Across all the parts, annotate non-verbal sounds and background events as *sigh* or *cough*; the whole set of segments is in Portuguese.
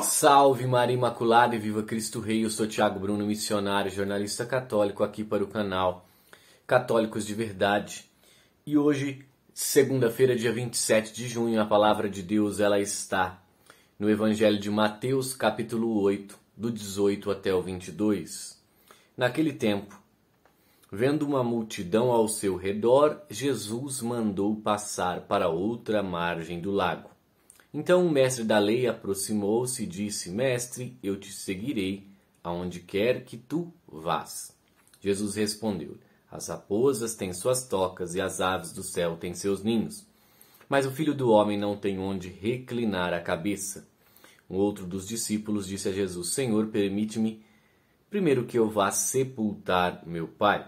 Salve Maria Imaculada e Viva Cristo Rei, eu sou Tiago Bruno, missionário, jornalista católico aqui para o canal Católicos de Verdade. E hoje, segunda-feira, dia 27 de junho, a palavra de Deus ela está no Evangelho de Mateus, capítulo 8, do 18 até o 22. Naquele tempo, Vendo uma multidão ao seu redor, Jesus mandou passar para outra margem do lago. Então o mestre da lei aproximou-se e disse: Mestre, eu te seguirei aonde quer que tu vás. Jesus respondeu: As raposas têm suas tocas e as aves do céu têm seus ninhos. Mas o filho do homem não tem onde reclinar a cabeça. Um outro dos discípulos disse a Jesus: Senhor, permite-me primeiro que eu vá sepultar meu pai.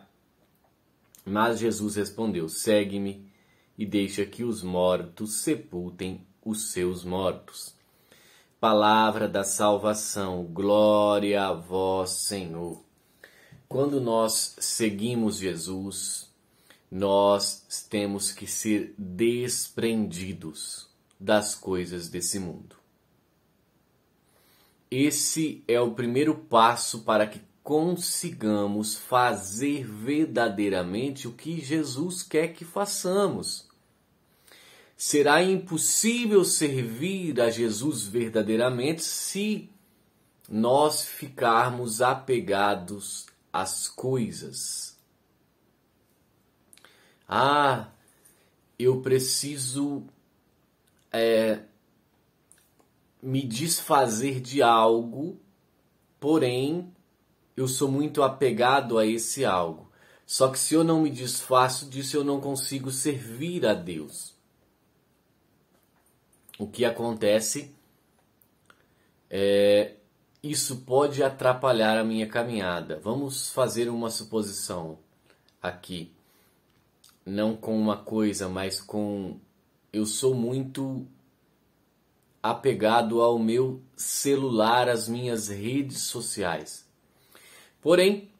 Mas Jesus respondeu: Segue-me e deixa que os mortos sepultem os seus mortos. Palavra da salvação, glória a vós, Senhor. Quando nós seguimos Jesus, nós temos que ser desprendidos das coisas desse mundo. Esse é o primeiro passo para que consigamos fazer verdadeiramente o que Jesus quer que façamos será impossível servir a Jesus verdadeiramente se nós ficarmos apegados às coisas. Ah, eu preciso é, me desfazer de algo, porém eu sou muito apegado a esse algo. Só que se eu não me desfaço disso, eu não consigo servir a Deus o que acontece é isso pode atrapalhar a minha caminhada. Vamos fazer uma suposição aqui, não com uma coisa, mas com eu sou muito apegado ao meu celular, às minhas redes sociais. Porém,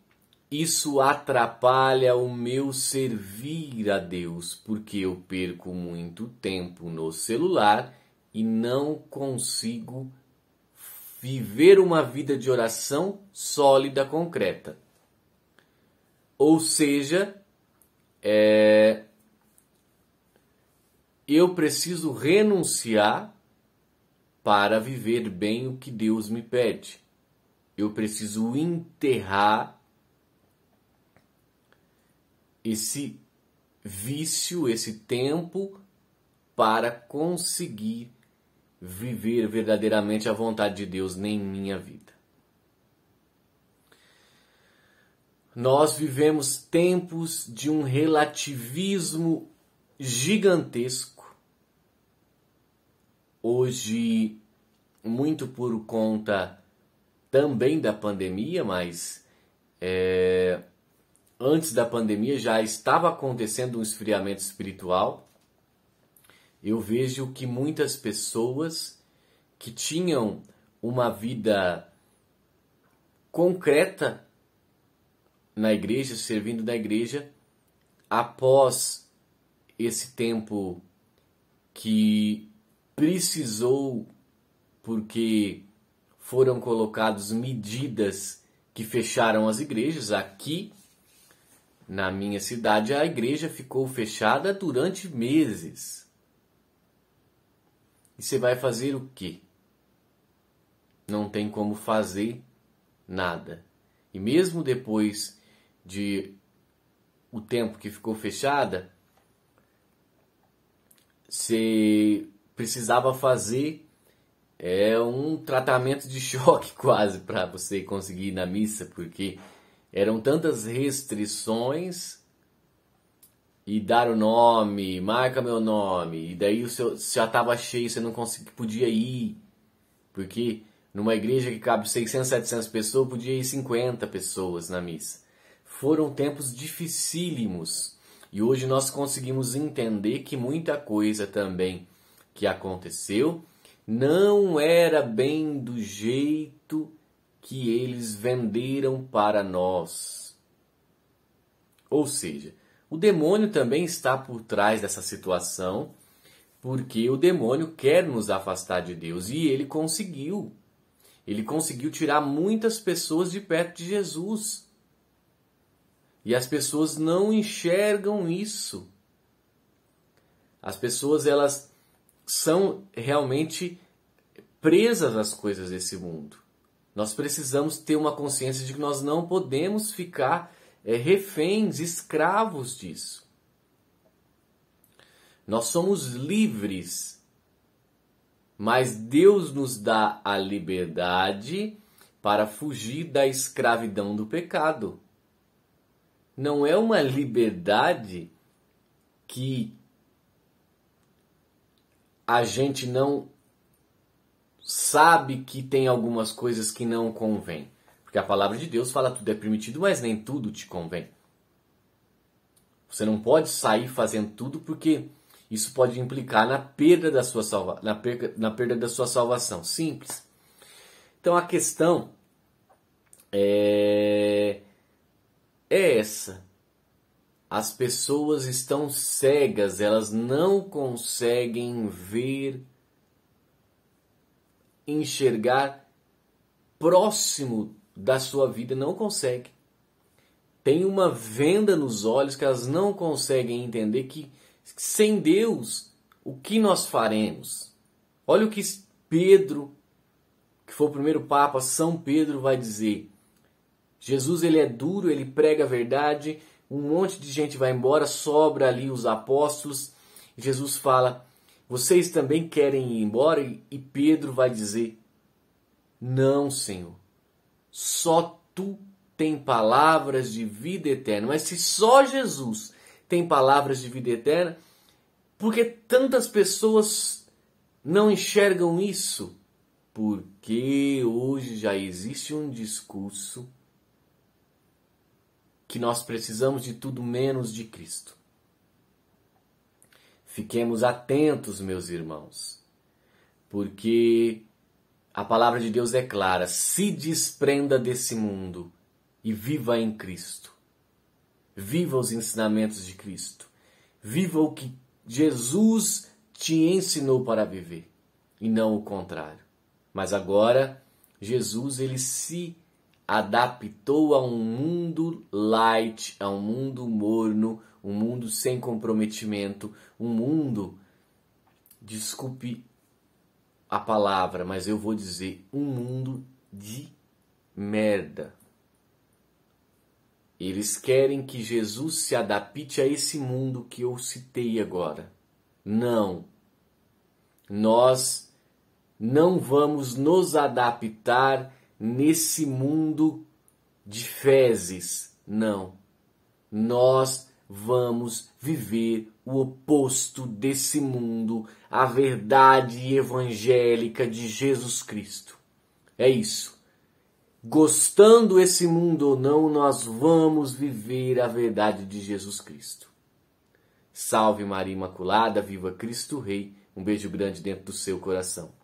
isso atrapalha o meu servir a Deus, porque eu perco muito tempo no celular e não consigo viver uma vida de oração sólida, concreta. Ou seja, é, eu preciso renunciar para viver bem o que Deus me pede. Eu preciso enterrar esse vício, esse tempo para conseguir viver verdadeiramente a vontade de Deus nem em minha vida. Nós vivemos tempos de um relativismo gigantesco. Hoje, muito por conta também da pandemia, mas é, antes da pandemia já estava acontecendo um esfriamento espiritual eu vejo que muitas pessoas que tinham uma vida concreta na igreja, servindo na igreja, após esse tempo que precisou, porque foram colocadas medidas que fecharam as igrejas. Aqui, na minha cidade, a igreja ficou fechada durante meses. E você vai fazer o quê? Não tem como fazer nada. E mesmo depois de o tempo que ficou fechada, você precisava fazer é, um tratamento de *laughs* choque quase para você conseguir ir na missa, porque eram tantas restrições e dar o nome, marca meu nome, e daí o seu já tava cheio, você não conseguia, podia ir, porque numa igreja que cabe 600, 700 pessoas, podia ir 50 pessoas na missa. Foram tempos dificílimos e hoje nós conseguimos entender que muita coisa também que aconteceu não era bem do jeito que eles venderam para nós. Ou seja, o demônio também está por trás dessa situação, porque o demônio quer nos afastar de Deus e ele conseguiu. Ele conseguiu tirar muitas pessoas de perto de Jesus. E as pessoas não enxergam isso. As pessoas elas são realmente presas às coisas desse mundo. Nós precisamos ter uma consciência de que nós não podemos ficar é, reféns, escravos disso. Nós somos livres, mas Deus nos dá a liberdade para fugir da escravidão do pecado. Não é uma liberdade que a gente não sabe que tem algumas coisas que não convém. Porque a palavra de Deus fala tudo é permitido, mas nem tudo te convém. Você não pode sair fazendo tudo porque isso pode implicar na perda da sua, salva na perda, na perda da sua salvação. Simples. Então a questão é, é essa. As pessoas estão cegas, elas não conseguem ver, enxergar próximo da sua vida não consegue. Tem uma venda nos olhos que elas não conseguem entender que sem Deus o que nós faremos? Olha o que Pedro, que foi o primeiro papa, São Pedro vai dizer. Jesus ele é duro, ele prega a verdade, um monte de gente vai embora, sobra ali os apóstolos. Jesus fala: "Vocês também querem ir embora?" E Pedro vai dizer: "Não, Senhor. Só tu tem palavras de vida eterna. Mas se só Jesus tem palavras de vida eterna, por que tantas pessoas não enxergam isso? Porque hoje já existe um discurso que nós precisamos de tudo menos de Cristo. Fiquemos atentos, meus irmãos, porque a palavra de Deus é clara: se desprenda desse mundo e viva em Cristo. Viva os ensinamentos de Cristo. Viva o que Jesus te ensinou para viver e não o contrário. Mas agora Jesus ele se adaptou a um mundo light, a um mundo morno, um mundo sem comprometimento, um mundo desculpe a palavra, mas eu vou dizer um mundo de merda. Eles querem que Jesus se adapte a esse mundo que eu citei agora. Não. Nós não vamos nos adaptar nesse mundo de fezes. Não. Nós vamos viver o oposto desse mundo, a verdade evangélica de Jesus Cristo. É isso. Gostando esse mundo ou não, nós vamos viver a verdade de Jesus Cristo. Salve Maria Imaculada, viva Cristo Rei. Um beijo grande dentro do seu coração.